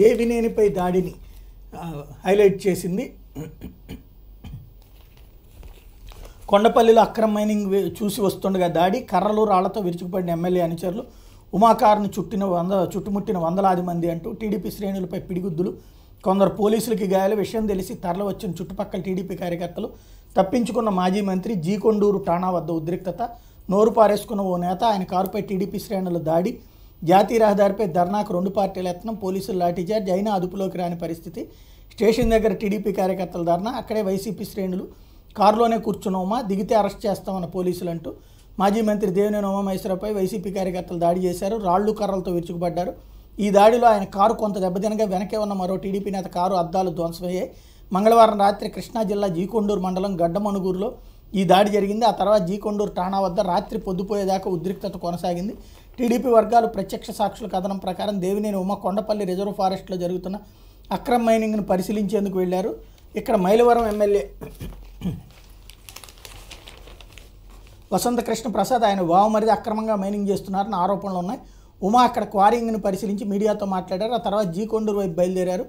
దేవినేనిపై దాడిని హైలైట్ చేసింది కొండపల్లిలో అక్రమ మైనింగ్ చూసి వస్తుండగా దాడి కర్రలు రాళ్లతో విరుచుకుపడిన ఎమ్మెల్యే అనుచరులు ఉమాకారును చుట్టిన వంద చుట్టుముట్టిన వందలాది మంది అంటూ టీడీపీ శ్రేణులపై పిడిగుద్దులు కొందరు పోలీసులకి గాయాల విషయం తెలిసి తరలివచ్చిన చుట్టుపక్కల టీడీపీ కార్యకర్తలు తప్పించుకున్న మాజీ మంత్రి జీకొండూరు ఠాణా వద్ద ఉద్రిక్తత నోరు పారేసుకున్న ఓ నేత ఆయన కారుపై టీడీపీ శ్రేణుల దాడి జాతీయ రహదారిపై ధర్నాకు రెండు పార్టీల ఎత్తనం పోలీసులు లాఠీచార్జ్ అయినా అదుపులోకి రాని పరిస్థితి స్టేషన్ దగ్గర టీడీపీ కార్యకర్తల ధర్నా అక్కడే వైసీపీ శ్రేణులు కారులోనే కూర్చున్నామా దిగితే అరెస్ట్ చేస్తామన్న పోలీసులు అంటూ మాజీ మంత్రి దేవినేని ఉమామహేశ్వరరావుపై వైసీపీ కార్యకర్తలు దాడి చేశారు రాళ్లు కర్రలతో విరుచుకుపడ్డారు ఈ దాడిలో ఆయన కారు కొంత దెబ్బతినగా వెనకే ఉన్న మరో టీడీపీ నేత కారు అద్దాలు ధ్వంసమయ్యాయి మంగళవారం రాత్రి కృష్ణా జిల్లా జీకొండూరు మండలం గడ్డమణుగూరులో ఈ దాడి జరిగింది ఆ తర్వాత జీకొండూరు ఠాణా వద్ద రాత్రి పొద్దుపోయేదాకా ఉద్రిక్తత కొనసాగింది టీడీపీ వర్గాలు ప్రత్యక్ష సాక్షుల కథనం ప్రకారం దేవినేని ఉమ కొండపల్లి రిజర్వ్ ఫారెస్ట్లో జరుగుతున్న అక్రమ మైనింగ్ను పరిశీలించేందుకు వెళ్ళారు ఇక్కడ మైలవరం ఎమ్మెల్యే వసంతకృష్ణ ప్రసాద్ ఆయన వావమరిది అక్రమంగా మైనింగ్ చేస్తున్నారని ఆరోపణలు ఉన్నాయి ఉమా అక్కడ క్వారింగ్ను పరిశీలించి మీడియాతో మాట్లాడారు ఆ తర్వాత జీకొండూరు వైపు బయలుదేరారు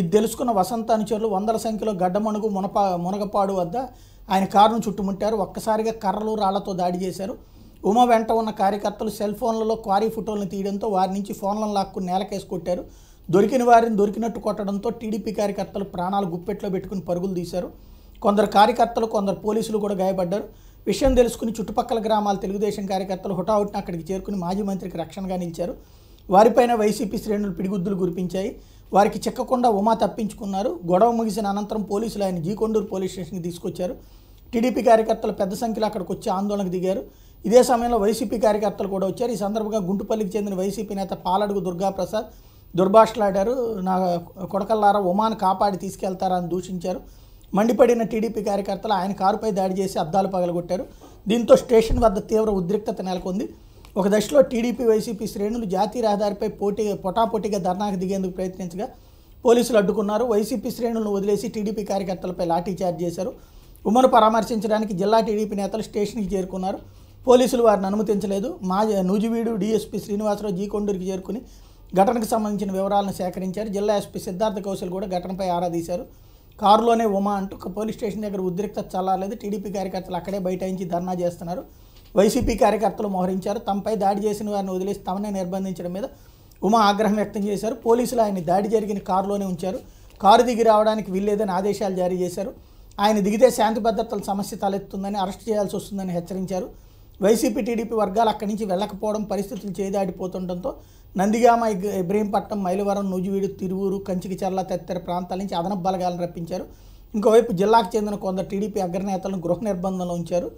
ఇది తెలుసుకున్న వసంత అనుచరులు వందల సంఖ్యలో గడ్డమణుగు మునపా మునగపాడు వద్ద ఆయన కారును చుట్టుముట్టారు ఒక్కసారిగా కర్రలు రాళ్లతో దాడి చేశారు ఉమా వెంట ఉన్న కార్యకర్తలు సెల్ ఫోన్లలో క్వారీ ఫోటోలను తీయడంతో వారి నుంచి ఫోన్లను లాక్కుని నేలకేసి కొట్టారు దొరికిన వారిని దొరికినట్టు కొట్టడంతో టీడీపీ కార్యకర్తలు ప్రాణాలు గుప్పెట్లో పెట్టుకుని పరుగులు తీశారు కొందరు కార్యకర్తలు కొందరు పోలీసులు కూడా గాయపడ్డారు విషయం తెలుసుకుని చుట్టుపక్కల గ్రామాల తెలుగుదేశం కార్యకర్తలు హుటాహుటిన అక్కడికి చేరుకుని మాజీ మంత్రికి రక్షణగా నిలిచారు వారిపైన వైసీపీ శ్రేణులు పిడిగుద్దులు కురిపించాయి వారికి చిక్కకుండా ఉమా తప్పించుకున్నారు గొడవ ముగిసిన అనంతరం పోలీసులు ఆయన జీకొండూరు పోలీస్ స్టేషన్కి తీసుకొచ్చారు టీడీపీ కార్యకర్తలు పెద్ద సంఖ్యలో అక్కడికి వచ్చి ఆందోళనకు దిగారు ఇదే సమయంలో వైసీపీ కార్యకర్తలు కూడా వచ్చారు ఈ సందర్భంగా గుంటుపల్లికి చెందిన వైసీపీ నేత పాలడుగు దుర్గాప్రసాద్ దుర్భాషలాడారు నా కొడకల్లారా ఉమాను కాపాడి తీసుకెళ్తారా అని దూషించారు మండిపడిన టీడీపీ కార్యకర్తలు ఆయన కారుపై దాడి చేసి అద్దాలు పగలగొట్టారు దీంతో స్టేషన్ వద్ద తీవ్ర ఉద్రిక్తత నెలకొంది ఒక దశలో టీడీపీ వైసీపీ శ్రేణులు జాతీయ రహదారిపై పోటీ పొటాపోటీగా ధర్నాకు దిగేందుకు ప్రయత్నించగా పోలీసులు అడ్డుకున్నారు వైసీపీ శ్రేణులను వదిలేసి టీడీపీ కార్యకర్తలపై లాఠీచార్జ్ చేశారు ఉమను పరామర్శించడానికి జిల్లా టీడీపీ నేతలు స్టేషన్కి చేరుకున్నారు పోలీసులు వారిని అనుమతించలేదు మా నూజివీడు డీఎస్పీ శ్రీనివాసరావు జీకొండూరుకి చేరుకుని ఘటనకు సంబంధించిన వివరాలను సేకరించారు జిల్లా ఎస్పీ సిద్ధార్థ కౌశల్ కూడా ఘటనపై ఆరా తీశారు కారులోనే ఉమా అంటూ పోలీస్ స్టేషన్ దగ్గర ఉద్రిక్త చల్లారలేదు టీడీపీ కార్యకర్తలు అక్కడే బైఠాయించి ధర్నా చేస్తున్నారు వైసీపీ కార్యకర్తలు మోహరించారు తమపై దాడి చేసిన వారిని వదిలేసి తమనే నిర్బంధించడం మీద ఉమా ఆగ్రహం వ్యక్తం చేశారు పోలీసులు ఆయన దాడి జరిగిన కారులోనే ఉంచారు కారు దిగి రావడానికి వీల్లేదని ఆదేశాలు జారీ చేశారు ఆయన దిగితే శాంతి భద్రతల సమస్య తలెత్తుందని అరెస్ట్ చేయాల్సి వస్తుందని హెచ్చరించారు వైసీపీ టీడీపీ వర్గాలు అక్కడి నుంచి వెళ్ళకపోవడం పరిస్థితులు చేదాడిపోతుండటంతో నందిగామ ఇబ్రహీంపట్నం మైలవరం నూజివీడు తిరువూరు కంచికిచర్ల తదితర ప్రాంతాల నుంచి అదనపు బలగాలను రప్పించారు ఇంకోవైపు జిల్లాకు చెందిన కొందరు టీడీపీ అగ్రనేతలను గృహ నిర్బంధంలో ఉంచారు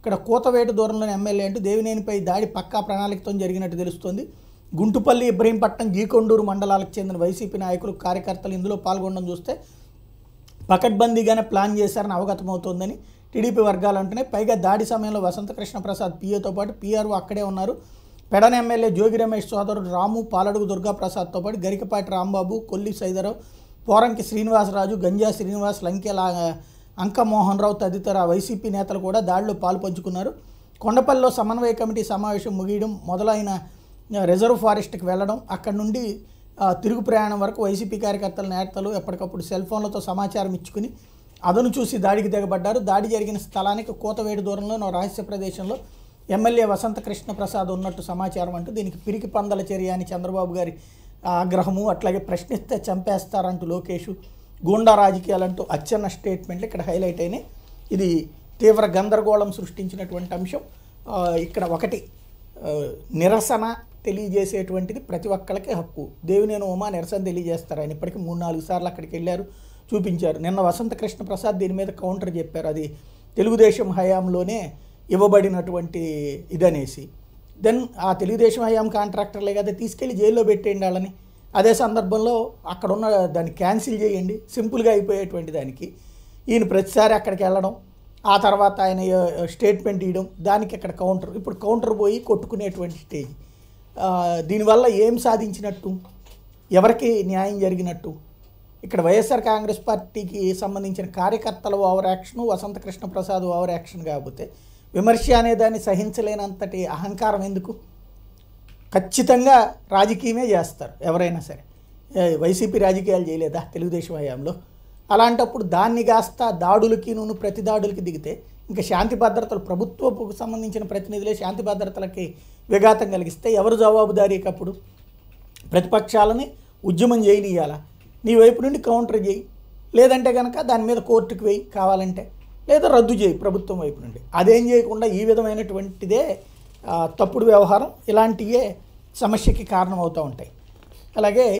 ఇక్కడ కూతవేటు దూరంలోని ఎమ్మెల్యే అంటూ దేవినేనిపై దాడి పక్కా ప్రణాళికతో జరిగినట్టు తెలుస్తోంది గుంటుపల్లి ఇబ్రహీంపట్నం గీకొండూరు మండలాలకు చెందిన వైసీపీ నాయకులు కార్యకర్తలు ఇందులో పాల్గొనడం చూస్తే పకడ్బందీగానే ప్లాన్ చేశారని అవగతమవుతోందని టీడీపీ వర్గాలు అంటున్నాయి పైగా దాడి సమయంలో వసంతకృష్ణ ప్రసాద్ పిఏతో పాటు పిఆర్ఓ అక్కడే ఉన్నారు పెడన ఎమ్మెల్యే జోగి రమేష్ సోదరుడు రాము పాలడుగు దుర్గాప్రసాద్తో పాటు గరికపాటి రాంబాబు కొల్లి సైదరావు పోరంకి శ్రీనివాసరాజు గంజా శ్రీనివాస్ లంకె మోహన్ రావు తదితర వైసీపీ నేతలు కూడా దాడిలో పాల్పంచుకున్నారు కొండపల్లిలో సమన్వయ కమిటీ సమావేశం ముగియడం మొదలైన రిజర్వ్ ఫారెస్ట్కి వెళ్ళడం అక్కడ నుండి తిరుగు ప్రయాణం వరకు వైసీపీ కార్యకర్తల నేతలు ఎప్పటికప్పుడు సెల్ ఫోన్లతో సమాచారం ఇచ్చుకుని అదను చూసి దాడికి దిగబడ్డారు దాడి జరిగిన స్థలానికి కోతవేడి దూరంలో రహస్య ప్రదేశంలో ఎమ్మెల్యే వసంత కృష్ణ ప్రసాద్ ఉన్నట్టు సమాచారం అంటూ దీనికి పిరికి పందల చర్య అని చంద్రబాబు గారి ఆగ్రహము అట్లాగే ప్రశ్నిస్తే చంపేస్తారంటూ లోకేషు గూండా రాజకీయాలంటూ అచ్చన్న స్టేట్మెంట్లు ఇక్కడ హైలైట్ అయినాయి ఇది తీవ్ర గందరగోళం సృష్టించినటువంటి అంశం ఇక్కడ ఒకటి నిరసన తెలియజేసేటువంటిది ప్రతి ఒక్కరికి హక్కు దేవినేని ఉమా నిరసన తెలియజేస్తారు ఆయన ఇప్పటికీ మూడు నాలుగు సార్లు అక్కడికి వెళ్ళారు చూపించారు నిన్న వసంత కృష్ణ ప్రసాద్ దీని మీద కౌంటర్ చెప్పారు అది తెలుగుదేశం హయాంలోనే ఇవ్వబడినటువంటి ఇదనేసి దెన్ ఆ తెలుగుదేశం హయాం కాంట్రాక్టర్లే కదా తీసుకెళ్ళి జైల్లో పెట్టేయండి వాళ్ళని అదే సందర్భంలో అక్కడ ఉన్న దాన్ని క్యాన్సిల్ చేయండి సింపుల్గా అయిపోయేటువంటి దానికి ఈయన ప్రతిసారి అక్కడికి వెళ్ళడం ఆ తర్వాత ఆయన స్టేట్మెంట్ ఇవ్వడం దానికి అక్కడ కౌంటర్ ఇప్పుడు కౌంటర్ పోయి కొట్టుకునేటువంటి స్టేజ్ దీనివల్ల ఏం సాధించినట్టు ఎవరికి న్యాయం జరిగినట్టు ఇక్కడ వైఎస్ఆర్ కాంగ్రెస్ పార్టీకి సంబంధించిన కార్యకర్తలు over action Vasantha Krishna Prasad over action కాకపోతే విమర్శ అనేదాన్ని సహించలేనంతటి అహంకారం ఎందుకు ఖచ్చితంగా రాజకీయమే చేస్తారు ఎవరైనా సరే వైసీపీ రాజకీయాలు చేయలేదా తెలుగుదేశం హయాంలో అలాంటప్పుడు దాన్ని కాస్త దాడులకి నువ్వు ప్రతి దాడులకి దిగితే ఇంకా శాంతి భద్రతలు ప్రభుత్వకు సంబంధించిన ప్రతినిధులే శాంతి భద్రతలకి విఘాతం కలిగిస్తే ఎవరు జవాబుదారీకప్పుడు ప్రతిపక్షాలని ఉద్యమం చేయనియాల నీ వైపు నుండి కౌంటర్ చేయి లేదంటే కనుక దాని మీద కోర్టుకు వేయి కావాలంటే లేదా రద్దు చేయి ప్రభుత్వం వైపు నుండి అదేం చేయకుండా ఈ విధమైనటువంటిదే తప్పుడు వ్యవహారం ఇలాంటియే సమస్యకి కారణమవుతూ ఉంటాయి అలాగే